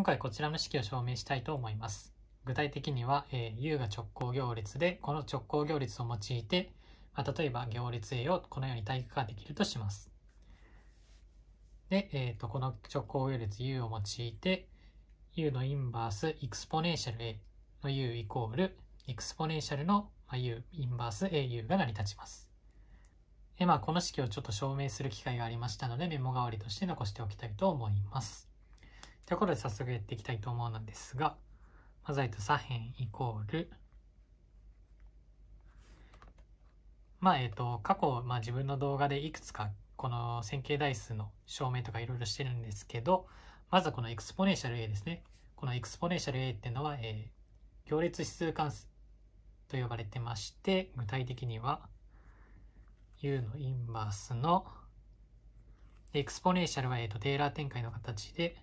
今回こちらの式を証明したいと思います。具体的には、えー、U が直行行列で、この直行行列を用いて、まあ、例えば行列 A をこのように対角ができるとします。で、えーと、この直行行列 U を用いて、U のインバース、エクスポネンシャル A の U イコール、エクスポネンシャルの U、インバース AU が成り立ちます。でまあ、この式をちょっと証明する機会がありましたので、メモ代わりとして残しておきたいと思います。ということで早速やっていきたいと思うのですが、マザイと左辺イコール、まあえっ、と、過去、まあ、自分の動画でいくつかこの線形代数の証明とかいろいろしてるんですけど、まずはこのエクスポネンシャル A ですね。このエクスポネンシャル A っていうのは、えー、行列指数関数と呼ばれてまして、具体的には U のインバースのエクスポネンシャルは、えー、とテーラー展開の形で、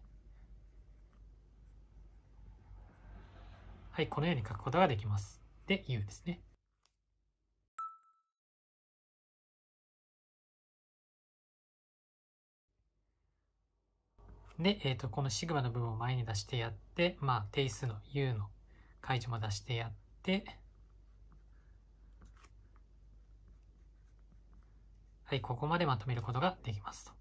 はい、このように書くことができます。で、U ですね。で、えっ、ー、と、このシグマの部分を前に出してやって、まあ、定数の U の解除も出してやって、はい、ここまでまとめることができますと。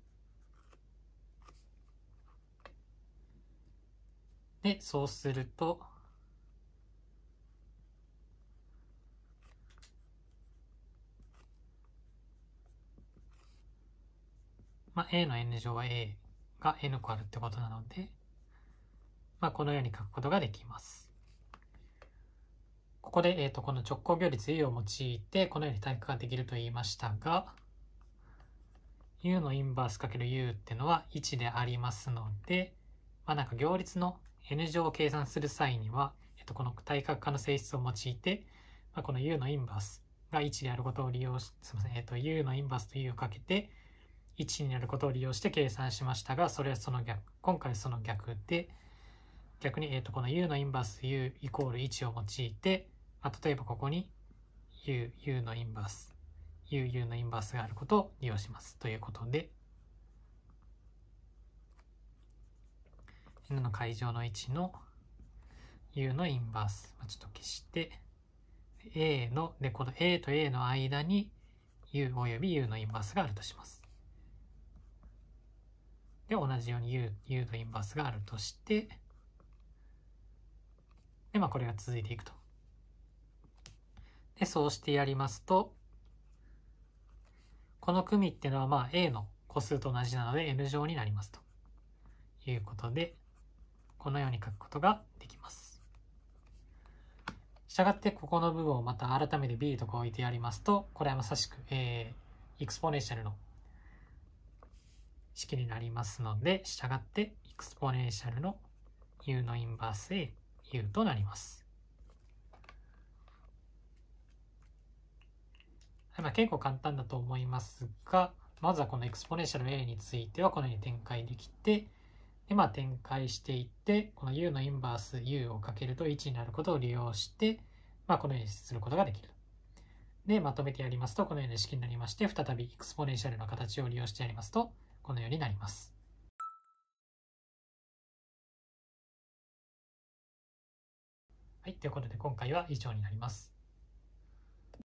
で、そうすると、まあ、A の n 乗は A が n 個あるってことなので、まあ、このように書くことができます。ここで、えー、とこの直行行列 U を用いてこのように対角ができると言いましたが U のインバース ×U ってのは1でありますので、まあ、なんか行列の n 乗を計算する際には、えー、とこの対角化の性質を用いて、まあ、この U のインバースが1であることを利用しすみません、えー、と U のインバースと U をかけて1になることを利用して計算しましたが、それはその逆、今回その逆で、逆に、えー、とこの u のインバース u イコール1を用いて、まあ、例えばここに u、u のインバース、u、u のインバースがあることを利用します。ということで、n の階乗の1の u のインバース、まあ、ちょっと消して、a の、で、この a と a の間に u および u のインバースがあるとします。で、同じように U, U とインバースがあるとして、で、まあ、これが続いていくと。で、そうしてやりますと、この組っていうのは、まあ、A の個数と同じなので N 乗になりますということで、このように書くことができます。したがって、ここの部分をまた改めて B とこう置いてやりますと、これはまさしく、えー、エクスポネンシャルの式になりますので、従ってエクスポネンシャルの u のインバース a u となります。まあ、結構簡単だと思いますが、まずはこのエクスポネンシャル a についてはこのように展開できて、でまあ、展開していって、この u のインバース u をかけると1になることを利用して、まあ、このようにすることができる。で、まとめてやりますと、このような式になりまして、再びエクスポネンシャルの形を利用してやりますと、このようになります。はい、ということで今回は以上になります。